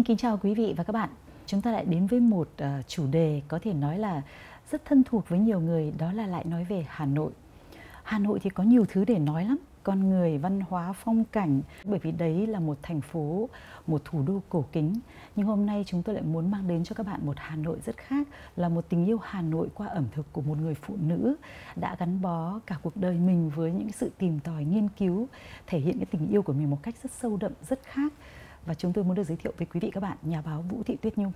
Xin kính chào quý vị và các bạn. Chúng ta lại đến với một uh, chủ đề có thể nói là rất thân thuộc với nhiều người, đó là lại nói về Hà Nội. Hà Nội thì có nhiều thứ để nói lắm con người văn hóa phong cảnh bởi vì đấy là một thành phố một thủ đô cổ kính nhưng hôm nay chúng tôi lại muốn mang đến cho các bạn một hà nội rất khác là một tình yêu hà nội qua ẩm thực của một người phụ nữ đã gắn bó cả cuộc đời mình với những sự tìm tòi nghiên cứu thể hiện cái tình yêu của mình một cách rất sâu đậm rất khác và chúng tôi muốn được giới thiệu với quý vị các bạn nhà báo vũ thị tuyết nhung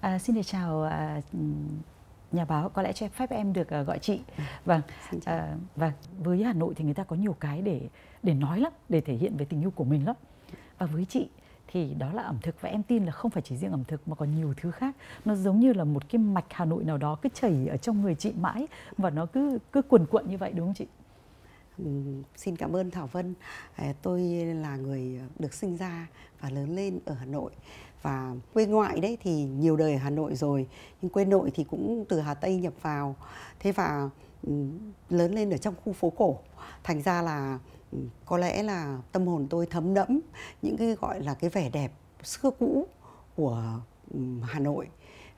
à, xin được chào à, nhà báo có lẽ cho phép em được ờ, gọi chị ừ. vâng à, và với hà nội thì người ta có nhiều cái để để nói lắm để thể hiện về tình yêu của mình lắm và với chị thì đó là ẩm thực và em tin là không phải chỉ riêng ẩm thực mà còn nhiều thứ khác nó giống như là một cái mạch hà nội nào đó cứ chảy ở trong người chị mãi và nó cứ cứ cuồn cuộn như vậy đúng không chị Ừ, xin cảm ơn Thảo Vân. Ờ, tôi là người được sinh ra và lớn lên ở Hà Nội và quê ngoại đấy thì nhiều đời ở Hà Nội rồi nhưng quê nội thì cũng từ Hà Tây nhập vào thế và ừ, lớn lên ở trong khu phố cổ thành ra là ừ, có lẽ là tâm hồn tôi thấm đẫm những cái gọi là cái vẻ đẹp xưa cũ của ừ, Hà Nội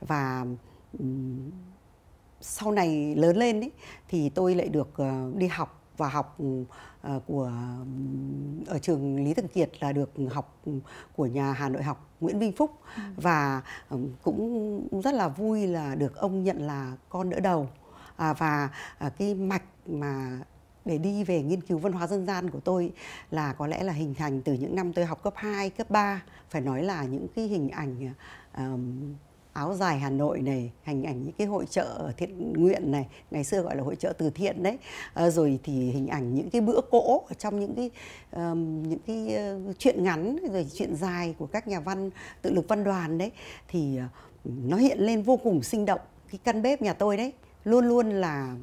và sau này lớn lên ấy, thì tôi lại được ờ, đi học và học ừ, ờ, của ừ, ở trường Lý Thường Kiệt là được học của nhà Hà Nội học Nguyễn Vinh Phúc ừ. và cũng rất là vui là được ông nhận là con đỡ đầu à, và à, cái mạch mà để đi về nghiên cứu văn hóa dân gian của tôi là có lẽ là hình thành từ những năm tôi học cấp 2, cấp 3 phải nói là những cái hình ảnh um, áo dài Hà Nội này, hình ảnh những cái hội trợ thiện nguyện này, ngày xưa gọi là hội trợ từ thiện đấy, à, rồi thì hình ảnh những cái bữa cỗ trong những cái um, những cái ờ, chuyện ngắn rồi chuyện dài của các nhà văn tự lực văn đoàn đấy thì ờ, nó hiện lên vô cùng sinh động cái căn bếp nhà tôi đấy luôn luôn là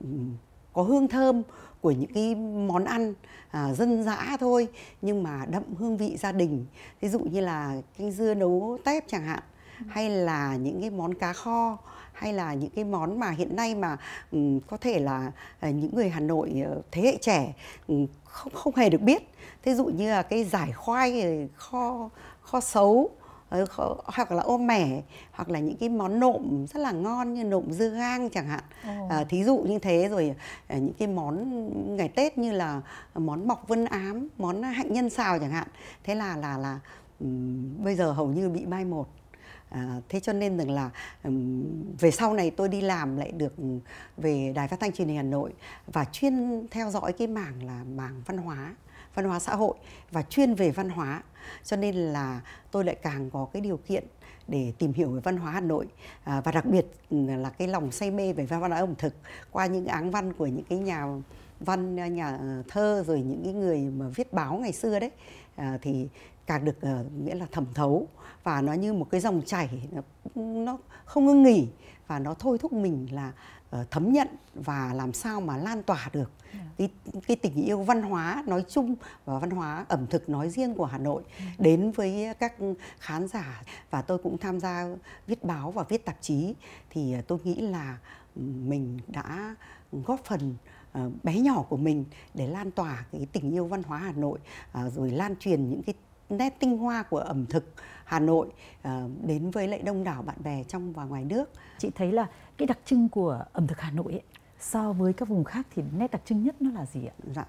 um, có hương thơm của những cái món ăn à, dân dã thôi nhưng mà đậm hương vị gia đình ví dụ như là canh dưa nấu tép chẳng hạn hay là những cái món cá kho hay là những cái món mà hiện nay mà um, có thể là uh, những người Hà Nội uh, thế hệ trẻ um, không không hề được biết. Thí dụ như là cái giải khoai ờ, kho kho xấu kho, hoặc là ôm mẻ hoặc là những cái món nộm rất là ngon như nộm dưa gang chẳng hạn oh. à, thí dụ như thế rồi à, những cái món ngày tết như là món mọc vân ám món hạnh nhân xào chẳng hạn thế là là là um, bây giờ hầu như bị mai một À, thế cho nên rằng là về sau này tôi đi làm lại được về đài phát thanh truyền hình Hà Nội và chuyên theo dõi cái mảng là mảng văn hóa văn hóa xã hội và chuyên về văn hóa cho nên là tôi lại càng có cái điều kiện để tìm hiểu về văn hóa Hà Nội à, và đặc biệt là cái lòng say mê về văn hóa ẩm thực qua những áng văn của những cái nhà văn nhà thơ rồi những cái người mà viết báo ngày xưa đấy à, thì càng được ờ, nghĩa là thẩm thấu và nó như một cái dòng chảy nó không ngưng nghỉ và nó thôi thúc mình là ờ, thấm nhận và làm sao mà lan tỏa được cái, cái tình yêu văn hóa nói chung và văn hóa ẩm thực nói riêng của Hà Nội mm-hmm. đến với các khán giả và tôi cũng tham gia viết báo và viết tạp chí thì ờ, tôi nghĩ là ừ, mình đã góp phần bé nhỏ của mình để lan tỏa cái tình yêu văn hóa Hà Nội rồi lan truyền những cái nét tinh hoa của ẩm thực Hà Nội ờ, đến với lại đông đảo bạn bè trong và ngoài nước. Chị thấy là cái đặc trưng của ẩm thực Hà Nội ấy, so với các vùng khác thì nét đặc trưng nhất nó là gì ạ? Dạ,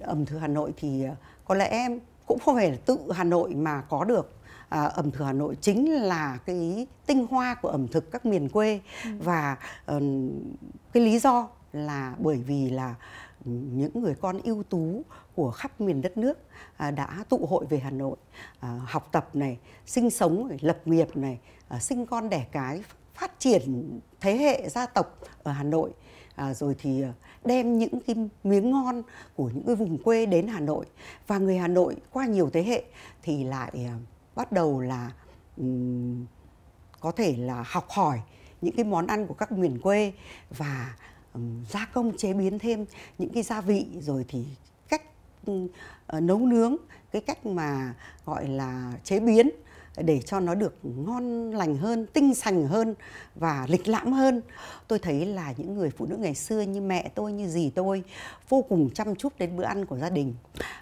ẩm thực Hà Nội thì ờ, có lẽ em cũng không phải là tự Hà Nội mà có được à, ẩm thực Hà Nội chính là cái tinh hoa của ẩm thực các miền quê ừ. và um, cái lý do là bởi vì là những người con ưu tú của khắp miền đất nước à, đã tụ hội về Hà Nội à, học tập này, sinh sống, này, lập nghiệp này, à, sinh con đẻ cái, phát triển thế hệ gia tộc ở Hà Nội à, rồi thì đem những cái miếng ngon của những cái vùng quê đến Hà Nội và người Hà Nội qua nhiều thế hệ thì lại bắt đầu là um, có thể là học hỏi những cái món ăn của các miền quê và gia công chế biến thêm những cái gia vị rồi thì cách ờ, nấu nướng cái cách mà gọi là chế biến để cho nó được ngon lành hơn, tinh sành hơn và lịch lãm hơn. Tôi thấy là những người phụ nữ ngày xưa như mẹ tôi, như dì tôi vô cùng chăm chút đến bữa ăn của gia đình.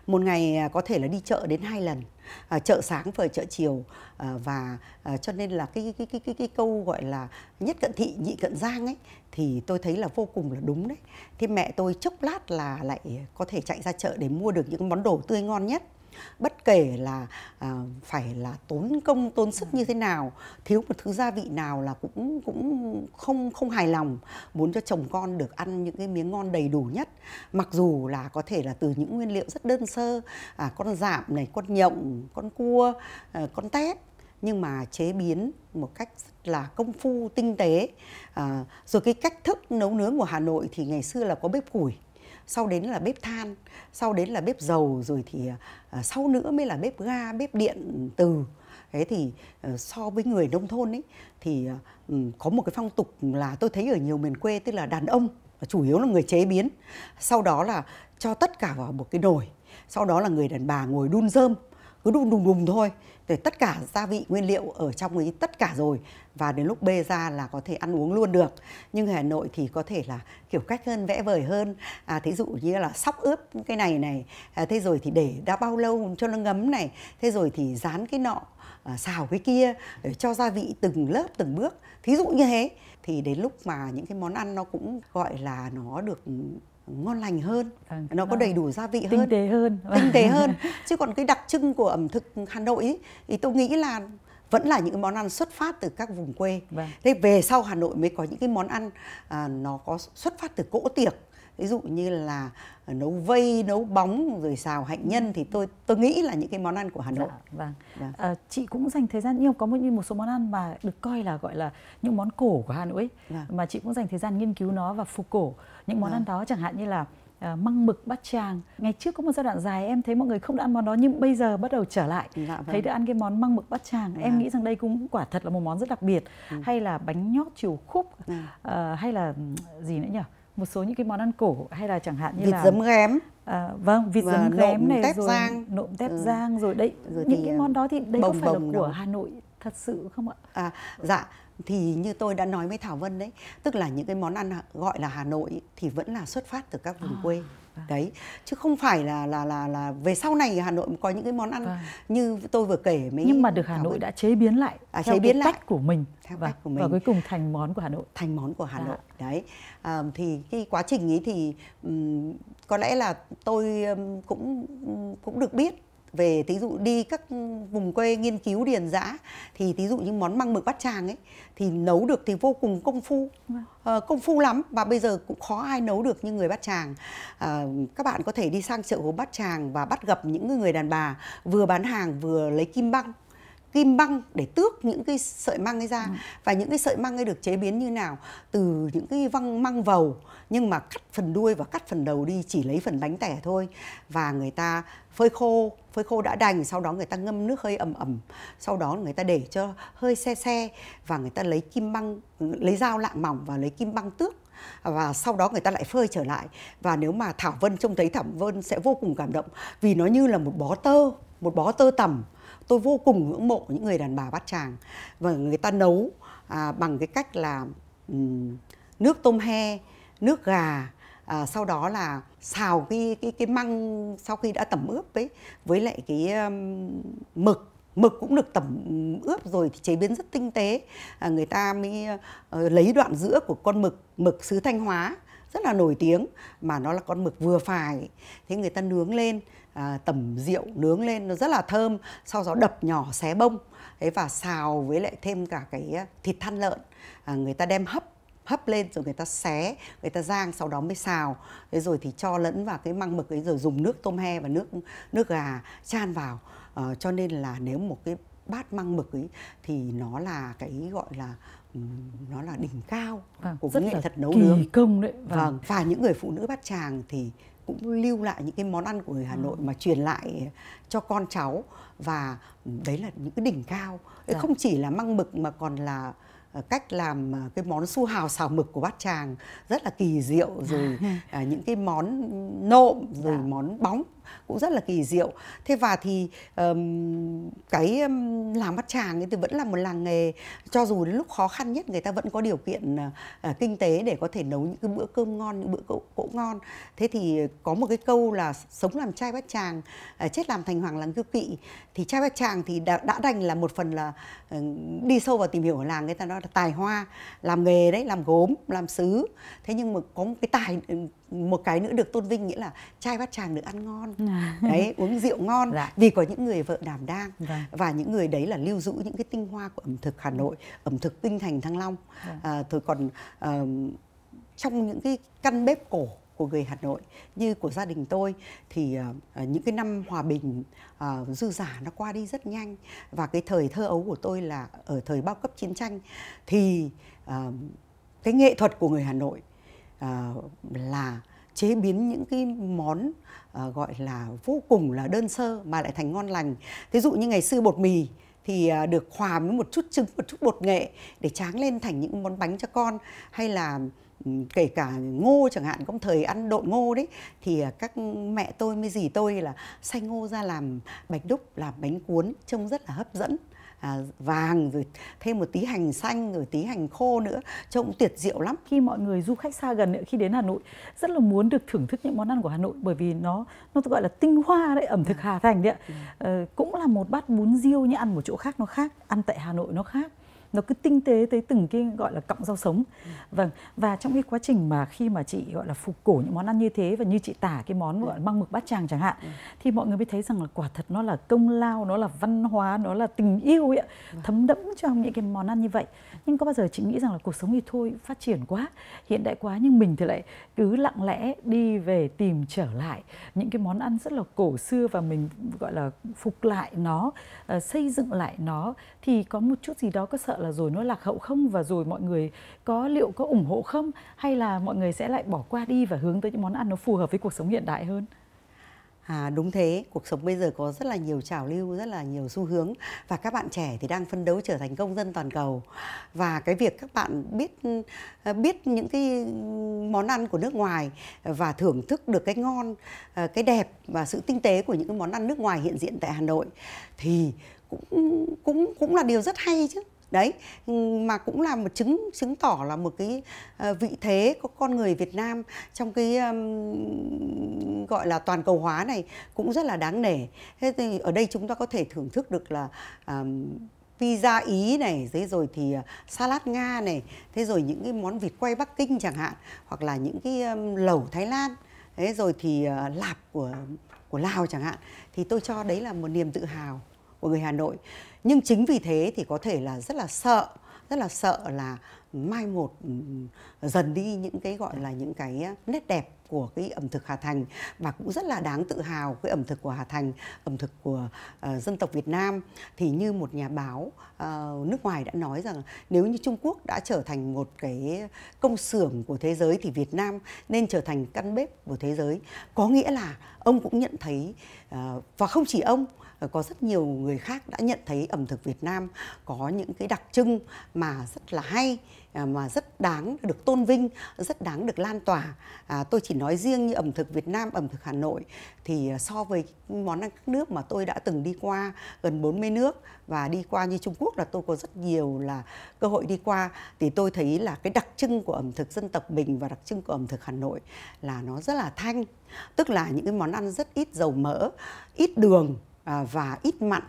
Một ngày à, có thể là đi chợ đến hai lần, à, chợ sáng và chợ chiều à, và cho nên là cái cái cái cái cái câu gọi là nhất cận thị nhị cận giang ấy thì tôi thấy là vô cùng là đúng đấy. Thì mẹ tôi chốc lát là lại có thể chạy ra chợ để mua được những món đồ tươi ngon nhất bất kể là à, phải là tốn công tốn sức như thế nào thiếu một thứ gia vị nào là cũng cũng không không hài lòng muốn cho chồng con được ăn những cái miếng ngon đầy đủ nhất mặc dù là có thể là từ những nguyên liệu rất đơn sơ à, con giảm này con nhộng con cua à, con tép nhưng mà chế biến một cách rất là công phu tinh tế à, rồi cái cách thức nấu nướng của hà nội thì ngày xưa là có bếp củi sau đến là bếp than sau đến là bếp dầu rồi thì à, sau nữa mới là bếp ga bếp điện từ thế thì ờ, so với người nông thôn ấy thì ờ, ừ, có một cái phong tục là tôi thấy ở nhiều miền quê tức là đàn ông ờ, chủ yếu là người chế biến sau đó là cho tất cả vào một cái nồi sau đó là người đàn bà ngồi đun rơm cứ đun đùng đùng thôi để tất cả gia vị nguyên liệu ở trong ấy tất cả rồi và đến lúc bê ra là có thể ăn uống luôn được nhưng hà nội thì có thể là kiểu cách hơn vẽ vời hơn à thí dụ như là sóc ướp cái này này à, thế rồi thì để đã bao lâu cho nó ngấm này thế rồi thì dán cái nọ à, xào cái kia để cho gia vị từng lớp từng bước thí dụ như thế thì đến lúc mà những cái món ăn nó cũng gọi là nó được ngon lành hơn vâng, nó có vâng. đầy đủ gia vị hơn tinh tế hơn tinh vâng. tế hơn chứ còn cái đặc trưng của ẩm thực hà nội ý, thì tôi nghĩ là vẫn là những món ăn xuất phát từ các vùng quê vâng. thế về sau hà nội mới có những cái món ăn à, nó có xuất phát từ cỗ tiệc ví dụ như là nấu vây nấu bóng rồi xào hạnh nhân thì tôi tôi nghĩ là những cái món ăn của Hà Nội. Dạ, vâng. Dạ. À, chị cũng dành thời gian nhưng có một một số món ăn mà được coi là gọi là những món cổ của Hà Nội ấy, dạ. mà chị cũng dành thời gian nghiên cứu nó và phục cổ những món à. ăn vâng. đó chẳng hạn như là À, măng mực bát tràng ngày trước có một giai đoạn dài em thấy mọi người không đã ăn món đó nhưng bây giờ bắt đầu trở lại dạ, vâng. thấy đã ăn cái món măng mực bát tràng dạ. em nghĩ rằng đây cũng quả thật là một món rất đặc biệt ừ. hay là bánh nhót chiều khúc ừ. à, hay là gì nữa nhỉ một số những cái món ăn cổ hay là chẳng hạn như vịt là vịt giấm ghém à, vâng vịt giấm ghém này tép rồi giang. nộm tép ừ. giang rồi đấy rồi những cái món đó thì đây bồng, có phải bồng là của đâu. Hà Nội thật sự không ạ à, dạ thì như tôi đã nói với Thảo Vân đấy, tức là những cái món ăn gọi là Hà Nội thì vẫn là xuất phát từ các vùng à. quê vâng. đấy chứ không phải là là là là về sau này Hà Nội có những cái món ăn vâng. như tôi vừa kể mấy nhưng mà được Hà Nội đã chế biến lại à, chế biến lại. của mình theo và, vâng, cách của mình và cuối cùng thành món của Hà Nội thành món của Hà dạ. Nội đấy à, thì cái quá trình ấy thì um, có lẽ là tôi um, cũng cũng được biết về thí dụ đi các vùng quê nghiên cứu điền dã thì thí dụ những món măng mực bát tràng ấy thì nấu được thì vô cùng công phu à, công phu lắm và bây giờ cũng khó ai nấu được như người bát tràng à, các bạn có thể đi sang chợ hồ bát tràng và bắt gặp những người đàn bà vừa bán hàng vừa lấy kim băng kim băng để tước những cái sợi măng ấy ra ừ. và những cái sợi măng ấy được chế biến như nào từ những cái văng măng vầu nhưng mà cắt phần đuôi và cắt phần đầu đi chỉ lấy phần bánh tẻ thôi và người ta phơi khô phơi khô đã đành sau đó người ta ngâm nước hơi ẩm ẩm sau đó người ta để cho hơi xe xe và người ta lấy kim băng lấy dao lạng mỏng và lấy kim băng tước và sau đó người ta lại phơi trở lại và nếu mà thảo vân trông thấy thảo vân sẽ vô cùng cảm động vì nó như là một bó tơ một bó tơ tầm tôi vô cùng ngưỡng mộ những người đàn bà bát tràng và người ta nấu à, bằng cái cách là um, nước tôm he nước gà à, sau đó là xào cái cái cái măng sau khi đã tẩm ướp ấy với lại cái um, mực mực cũng được tẩm ướp rồi thì chế biến rất tinh tế à, người ta mới uh, lấy đoạn giữa của con mực mực xứ thanh hóa rất là nổi tiếng mà nó là con mực vừa phải thế người ta nướng lên à, tẩm rượu nướng lên nó rất là thơm sau đó đập nhỏ xé bông thế và xào với lại thêm cả cái à, thịt than lợn à, người ta đem hấp hấp lên rồi người ta xé người ta rang sau đó mới xào thế rồi thì cho lẫn vào cái măng mực ấy rồi dùng nước tôm he và nước nước gà chan vào à, cho nên là nếu một cái bát măng mực ấy thì nó là cái gọi là nó là đỉnh cao à, của cái nghệ thuật nấu nướng công đấy vâng. vâng và những người phụ nữ bát tràng thì cũng lưu lại những cái món ăn của người Hà ừ. Nội ừ. mà truyền lại cho con cháu và đấy là những cái đỉnh cao dạ. không chỉ là măng mực mà còn là ờ, cách làm ờ, cái món su hào xào mực của bát tràng rất là kỳ diệu rồi à, những cái món nộm rồi dạ. món bóng cũng rất là kỳ diệu thế và thì um, cái um, làm bát tràng ấy thì vẫn là một làng nghề cho dù đến lúc khó khăn nhất người ta vẫn có điều kiện uh, kinh tế để có thể nấu những cái bữa cơm ngon những bữa cỗ, ngon thế thì có một cái câu là sống làm trai bát tràng uh, chết làm thành hoàng làng cư kỵ thì trai bát tràng thì đã, đã đành là một phần là uh, đi sâu vào tìm hiểu ở làng người ta nói là tài hoa làm nghề đấy làm gốm làm sứ thế nhưng mà có một cái tài một cái nữa được tôn vinh nghĩa là trai bắt chàng được ăn ngon à. đấy uống rượu ngon dạ. vì có những người vợ đảm đang dạ. và những người đấy là lưu giữ những cái tinh hoa của ẩm thực Hà Nội ẩm thực kinh thành Thăng Long dạ. à, rồi còn à, trong những cái căn bếp cổ của người Hà Nội như của gia đình tôi thì uh, những cái năm hòa bình uh, dư giả nó qua đi rất nhanh và cái thời thơ ấu của tôi là ở thời bao cấp chiến tranh thì uh, cái nghệ thuật của người Hà Nội Ờ, là chế biến những cái món uh, gọi là vô cùng là đơn sơ mà lại thành ngon lành. Thí dụ như ngày xưa bột mì thì uh, được hòa với một chút trứng, một chút bột nghệ để tráng lên thành những món bánh cho con hay là kể cả ngô chẳng hạn cũng thời ăn độn ngô đấy thì các mẹ tôi mới dì tôi là xay ngô ra làm bạch đúc làm bánh cuốn trông rất là hấp dẫn à, vàng rồi thêm một tí hành xanh rồi tí hành khô nữa trông tuyệt diệu lắm khi mọi người du khách xa gần khi đến Hà Nội rất là muốn được thưởng thức những món ăn của Hà Nội bởi vì nó nó gọi là tinh hoa đấy ẩm thực dạ. Hà Thành đấy ạ ừ. à, cũng là một bát bún riêu nhưng ăn một chỗ khác nó khác ăn tại Hà Nội nó khác nó cứ tinh tế tới từng cái gọi là cọng rau sống vâng và trong cái quá trình mà khi mà chị gọi là phục cổ những món ăn như thế và như chị tả cái món gọi là măng mực bát tràng chẳng hạn thì mọi người mới thấy rằng là quả thật nó là công lao nó là văn hóa nó là tình yêu ấy, thấm đẫm trong những cái món ăn như vậy nhưng có bao giờ chị nghĩ rằng là cuộc sống thì thôi phát triển quá hiện đại quá nhưng mình thì lại cứ lặng lẽ đi về tìm trở lại những cái món ăn rất là cổ xưa và mình gọi là phục lại nó uh, xây dựng lại nó thì có một chút gì đó có sợ là rồi nó lạc hậu không và rồi mọi người có liệu có ủng hộ không hay là mọi người sẽ lại bỏ qua đi và hướng tới những món ăn nó phù hợp với cuộc sống hiện đại hơn À, đúng thế, cuộc sống bây giờ có rất là nhiều trào lưu, rất là nhiều xu hướng và các bạn trẻ thì đang phân đấu trở thành công dân toàn cầu. Và cái việc các bạn biết ờ, biết những cái món ăn của nước ngoài và thưởng thức được cái ngon, ờ, cái đẹp và sự tinh tế của những cái món ăn nước ngoài hiện diện tại Hà Nội thì cũng cũng cũng là điều rất hay chứ đấy ừ, mà cũng là một chứng chứng tỏ là một cái ờ, vị thế của con người Việt Nam trong cái um, gọi là toàn cầu hóa này cũng rất là đáng nể thế thì ở đây chúng ta có thể thưởng thức được là um, pizza Ý này, thế rồi thì ờ, salad Nga này, thế rồi những cái món vịt quay Bắc Kinh chẳng hạn, hoặc là những cái um, lẩu Thái Lan, thế rồi thì uh, lạp của của Lào chẳng hạn, thì tôi cho đấy là một niềm tự hào của người Hà Nội nhưng chính vì thế thì có thể là rất là sợ rất là sợ là mai một ừ, dần đi những cái gọi là những cái nét đẹp của cái ẩm thực Hà Thành và cũng rất là đáng tự hào cái ẩm thực của Hà Thành, ẩm thực của uh, dân tộc Việt Nam thì như một nhà báo uh, nước ngoài đã nói rằng nếu như Trung Quốc đã trở thành một cái công xưởng của thế giới thì Việt Nam nên trở thành căn bếp của thế giới. Có nghĩa là ông cũng nhận thấy uh, và không chỉ ông có rất nhiều người khác đã nhận thấy ẩm thực Việt Nam có những cái đặc trưng mà rất là hay À, mà rất đáng được tôn vinh, rất đáng được lan tỏa. À, tôi chỉ nói riêng như ẩm thực Việt Nam, ẩm thực Hà Nội thì à, so với món ăn các nước mà tôi đã từng đi qua gần 40 nước và đi qua như Trung Quốc là tôi có rất nhiều là cơ hội đi qua thì tôi thấy là cái đặc trưng của ẩm thực dân tộc mình và đặc trưng của ẩm thực Hà Nội là nó rất là thanh, tức là những cái món ăn rất ít dầu mỡ, ít đường à, và ít mặn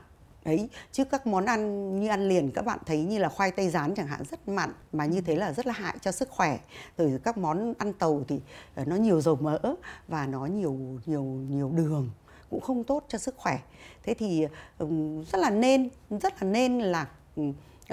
ấy chứ các món ăn như ăn liền các bạn thấy như là khoai tây rán chẳng hạn rất mặn mà như thế là rất là hại cho sức khỏe rồi các món ăn tàu thì ờ, nó nhiều dầu mỡ và nó nhiều nhiều nhiều đường cũng không tốt cho sức khỏe thế thì rất là nên rất là nên là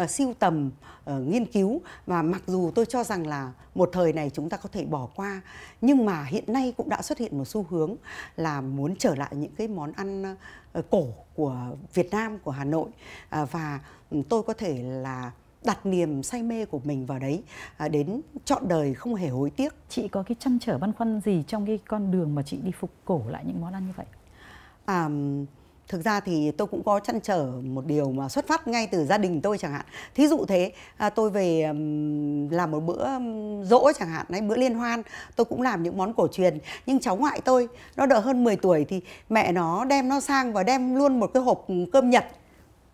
uh, siêu tầm uh, nghiên cứu và mặc dù tôi cho rằng là một thời này chúng ta có thể bỏ qua nhưng mà hiện nay cũng đã xuất hiện một xu hướng là muốn trở lại những cái món ăn uh, cổ của Việt Nam của Hà Nội uh, và tôi có thể là đặt niềm say mê của mình vào đấy à, đến chọn đời không hề hối tiếc. Chị có cái chăn trở băn khoăn gì trong cái con đường mà chị đi phục cổ lại những món ăn như vậy? À, thực ra thì tôi cũng có chăn trở một điều mà xuất phát ngay từ gia đình tôi chẳng hạn thí dụ thế à, tôi về làm một bữa dỗ chẳng hạn hay bữa liên hoan tôi cũng làm những món cổ truyền nhưng cháu ngoại tôi nó đỡ hơn 10 tuổi thì mẹ nó đem nó sang và đem luôn một cái hộp cơm nhật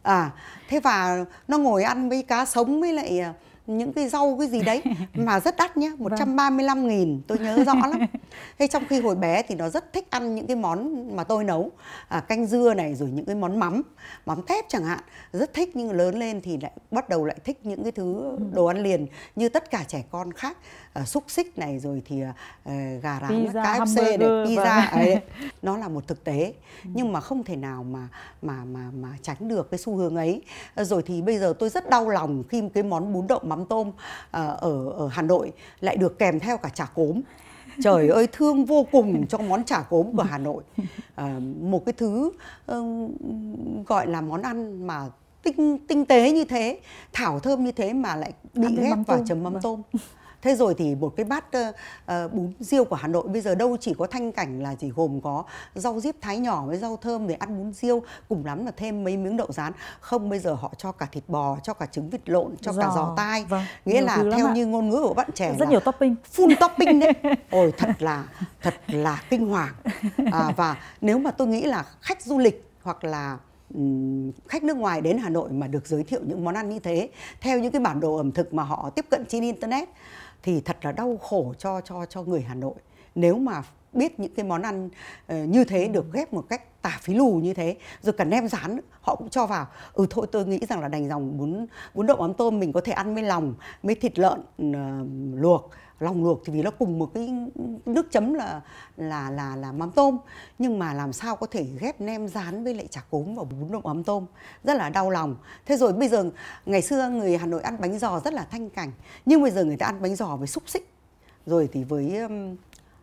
à thế và nó ngồi ăn với cá sống với lại à, những cái rau cái gì đấy mà rất đắt nhá 135 vâng. nghìn tôi nhớ rõ lắm thế trong khi hồi bé thì nó rất thích ăn những cái món mà tôi nấu à, canh dưa này rồi những cái món mắm mắm thép chẳng hạn rất thích nhưng lớn lên thì lại bắt đầu lại thích những cái thứ đồ ăn liền như tất cả trẻ con khác à, xúc xích này rồi thì à, gà rán pizza, KFC này pizza vâng. ấy. nó là một thực tế ừ. nhưng mà không thể nào mà mà mà mà tránh được cái xu hướng ấy rồi thì bây giờ tôi rất đau lòng khi cái món bún đậu mắm tôm à, ở ở Hà Nội lại được kèm theo cả chả cốm trời ơi thương vô cùng cho món chả cốm của Hà Nội à, một cái thứ gọi là món ăn mà tinh tinh tế như thế thảo thơm như thế mà lại bị ghép vào chấm mắm vâng. tôm thế rồi thì một cái bát uh, bún riêu của hà nội bây giờ đâu chỉ có thanh cảnh là chỉ gồm có rau diếp thái nhỏ với rau thơm để ăn bún riêu cùng lắm là thêm mấy miếng đậu rán không bây giờ họ cho cả thịt bò cho cả trứng vịt lộn cho giò. cả giò tai vâng. nghĩa nhiều là theo như ngôn ngữ của bạn trẻ rất nhiều topping full topping đấy ôi thật là thật là kinh hoàng à, và nếu mà tôi nghĩ là khách du lịch hoặc là khách nước ngoài đến Hà Nội mà được giới thiệu những món ăn như thế theo những cái bản đồ ẩm thực mà họ tiếp cận trên internet thì thật là đau khổ cho cho cho người Hà Nội nếu mà biết những cái món ăn ờ, như thế ừ. được ghép một cách tả phí lù như thế rồi cả nem rán họ cũng cho vào ừ thôi tôi nghĩ rằng là đành dòng bún bún đậu mắm tôm mình có thể ăn với lòng với thịt lợn uh, luộc lòng luộc thì vì nó cùng một cái nước chấm là là là là mắm tôm nhưng mà làm sao có thể ghép nem rán với lại chả cốm và bún đậu mắm tôm rất là đau lòng thế rồi bây giờ ngày xưa người hà nội ăn bánh giò rất là thanh cảnh nhưng bây giờ người ta ăn bánh giò với xúc xích rồi thì với um,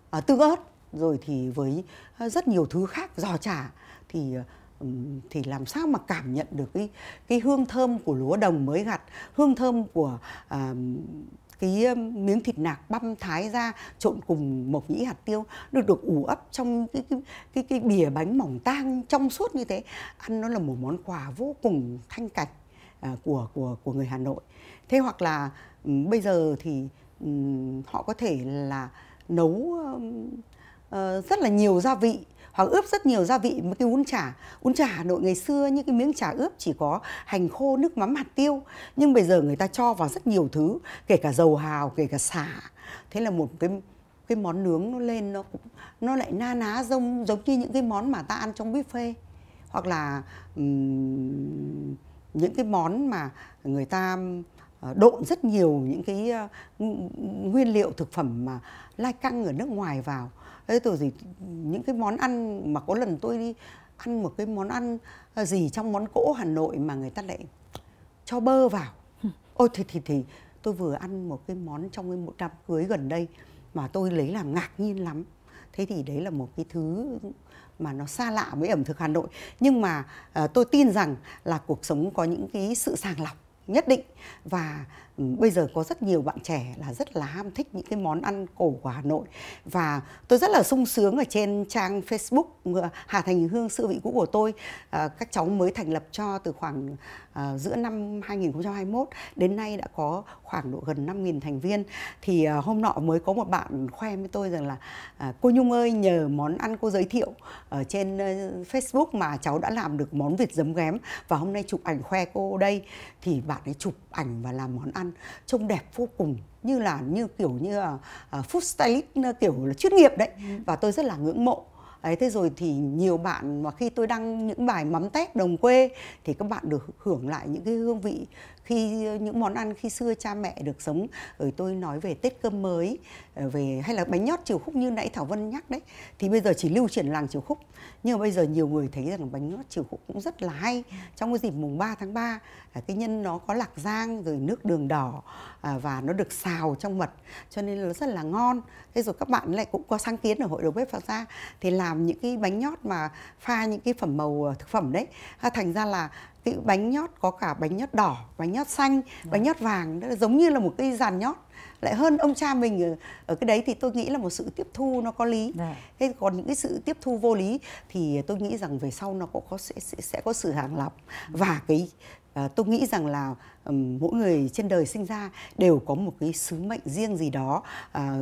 à, tương ớt rồi thì với à, rất nhiều thứ khác giò chả thì thì làm sao mà cảm nhận được cái cái hương thơm của lúa đồng mới gặt hương thơm của à, cái miếng thịt nạc băm thái ra trộn cùng mộc nhĩ hạt tiêu được được ủ ấp trong cái cái cái, cái bìa bánh mỏng tang trong suốt như thế ăn nó là một món quà vô cùng thanh cảnh à, của của của người Hà Nội thế hoặc là bây giờ thì họ có thể là nấu uh, rất là nhiều gia vị hoặc ướp rất nhiều gia vị mấy cái bún chả bún chả hà nội ngày xưa những cái miếng chả ướp chỉ có hành khô nước mắm hạt tiêu nhưng bây giờ người ta cho vào rất nhiều thứ kể cả dầu hào kể cả xả thế là một cái cái món nướng nó lên nó cũng nó lại na ná giống giống như những cái món mà ta ăn trong buffet hoặc là um, những cái món mà người ta ờ, độn rất nhiều những cái nguyên liệu thực phẩm mà lai căng ở nước ngoài vào thế tôi gì những cái món ăn mà có lần tôi đi ăn một cái món ăn à, gì trong món cỗ Hà Nội mà người ta lại cho bơ vào ôi thì thì thì tôi vừa ăn một cái món trong cái một đám cưới gần đây mà tôi lấy làm ngạc nhiên lắm thế thì đấy là một cái thứ mà nó xa lạ với ẩm thực Hà Nội nhưng mà uh, tôi tin rằng là cuộc sống có những cái sự sàng lọc nhất định và bây giờ có rất nhiều bạn trẻ là rất là ham thích những cái món ăn cổ của Hà Nội và tôi rất là sung sướng ở trên trang Facebook ờ, Hà Thành Hương sự vị cũ của tôi à, các cháu mới thành lập cho từ khoảng ờ, giữa năm 2021 đến nay đã có khoảng độ gần 5.000 thành viên thì hôm nọ mới có một bạn khoe với tôi rằng là à, cô Nhung ơi nhờ món ăn cô giới thiệu ở trên Facebook mà cháu đã làm được món vịt giấm ghém và hôm nay chụp ảnh khoe cô đây thì bạn ấy chụp ảnh và làm món ăn trông đẹp vô cùng như là như kiểu như là uh, à, food stylist kiểu là chuyên nghiệp đấy ừ. và tôi rất là ngưỡng mộ ấy thế rồi thì nhiều bạn mà khi tôi đăng những bài mắm tép đồng quê thì các bạn được hưởng lại những cái hương vị khi những món ăn khi xưa cha mẹ được sống rồi tôi nói về tết cơm mới ờ, về hay là bánh nhót chiều khúc như nãy thảo vân nhắc đấy thì bây giờ chỉ lưu truyền làng chiều khúc nhưng mà bây giờ nhiều người thấy rằng bánh nhót chiều khúc cũng rất là hay trong cái dịp mùng 3 tháng 3 cái nhân nó có lạc giang rồi nước đường đỏ à, và nó được xào trong mật cho nên nó rất là ngon thế rồi các bạn lại cũng có sáng kiến ở hội đầu bếp phật gia thì làm làm những cái bánh nhót mà pha những cái phẩm màu ờ, thực phẩm đấy à, thành ra là cái bánh nhót có cả bánh nhót đỏ bánh nhót xanh dạ. bánh nhót vàng đó giống như là một cái dàn nhót lại hơn ông cha mình ở, ở cái đấy thì tôi nghĩ là một sự tiếp thu nó có lý dạ. thế còn những cái sự tiếp thu vô lý thì tôi nghĩ rằng về sau nó cũng có sẽ sẽ, sẽ có sự hàng lọc và cái à, tôi nghĩ rằng là mỗi người trên đời sinh ra đều có một cái sứ mệnh riêng gì đó à,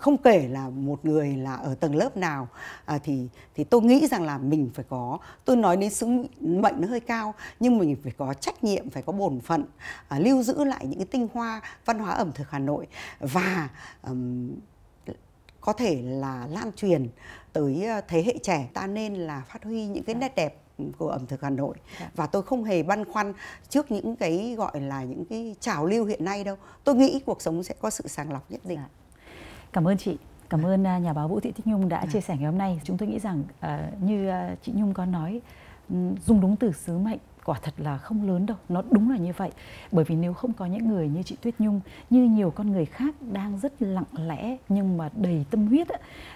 không kể là một người là ở tầng lớp nào à, thì thì tôi nghĩ rằng là mình phải có tôi nói đến sứ mệnh nó hơi cao nhưng mình phải có trách nhiệm phải có bổn phận à, lưu giữ lại những cái tinh hoa văn hóa ẩm thực Hà Nội và um, có thể là lan truyền tới à, thế hệ trẻ ta nên là phát huy những cái nét đẹp của ẩm thực Hà Nội dạ. và tôi không hề băn khoăn trước những cái gọi là những cái trào lưu hiện nay đâu tôi nghĩ cuộc sống sẽ có sự sàng lọc nhất định dạ. cảm ơn chị cảm ơn à, nhà báo Vũ Thị Thích Nhung đã dạ. chia sẻ ngày hôm nay chúng tôi nghĩ rằng à, như à, chị Nhung có nói dùng đúng từ sứ mệnh quả thật là không lớn đâu nó đúng là như vậy bởi vì nếu không có những người như chị tuyết nhung như nhiều con người khác đang rất lặng lẽ nhưng mà đầy tâm huyết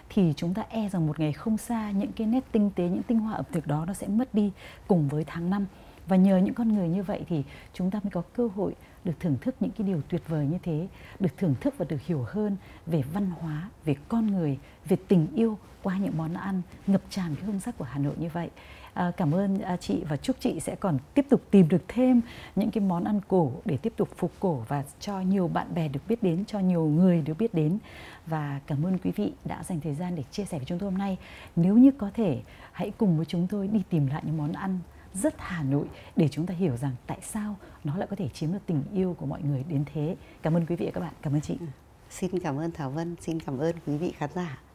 thì chúng ta e rằng một ngày không xa những cái nét tinh tế những tinh hoa ẩm thực đó nó sẽ mất đi cùng với tháng năm và nhờ những con người như vậy thì chúng ta mới có cơ hội được thưởng thức những cái điều tuyệt vời như thế được thưởng thức và được hiểu hơn về văn hóa về con người về tình yêu qua những món ăn ngập tràn cái hương sắc của hà nội như vậy Ờ, cảm ơn à, chị và chúc chị sẽ còn tiếp tục tìm được thêm những cái món ăn cổ để tiếp tục phục cổ và cho nhiều bạn bè được biết đến cho nhiều người được biết đến và cảm ơn quý vị đã dành thời gian để chia sẻ với chúng tôi hôm nay nếu như có thể hãy cùng với chúng tôi đi tìm lại những món ăn rất Hà Nội để chúng ta hiểu rằng tại sao nó lại có thể chiếm được tình yêu của mọi người đến thế. Cảm ơn quý vị và các bạn. Cảm ơn chị. Ừ. Xin cảm ơn Thảo Vân, xin cảm ơn quý vị khán giả.